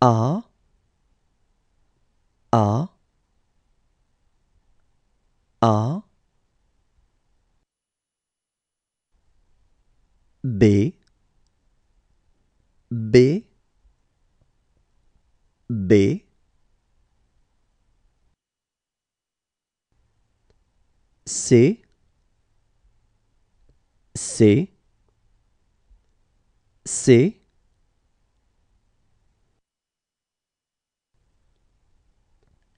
A A A B B B C C C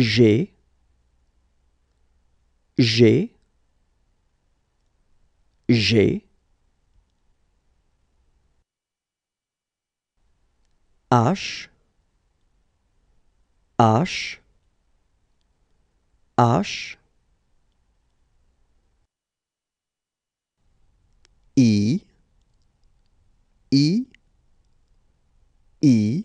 j'ai, G, j'ai, H, H, H, I, I, I,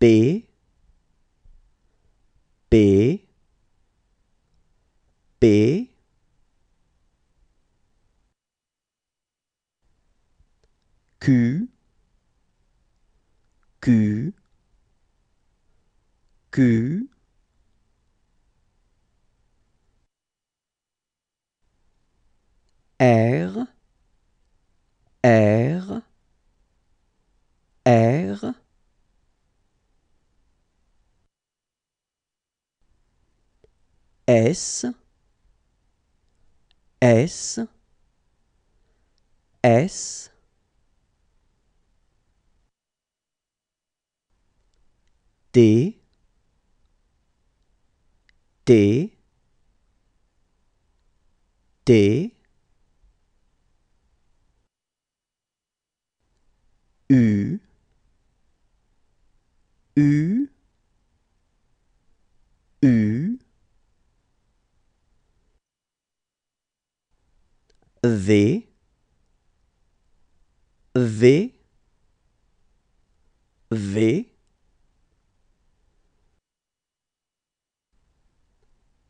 B B B Q Q Q R S, S, S, D, D, D, V V V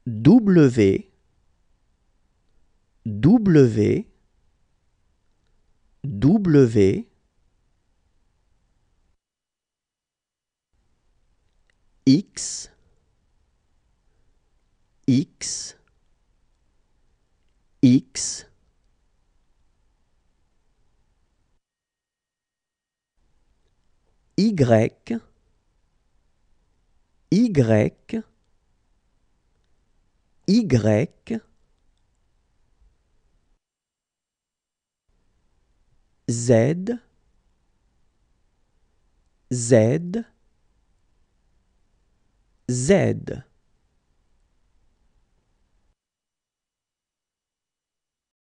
W W W X X X Y, Y, Y, Z, Z, Z.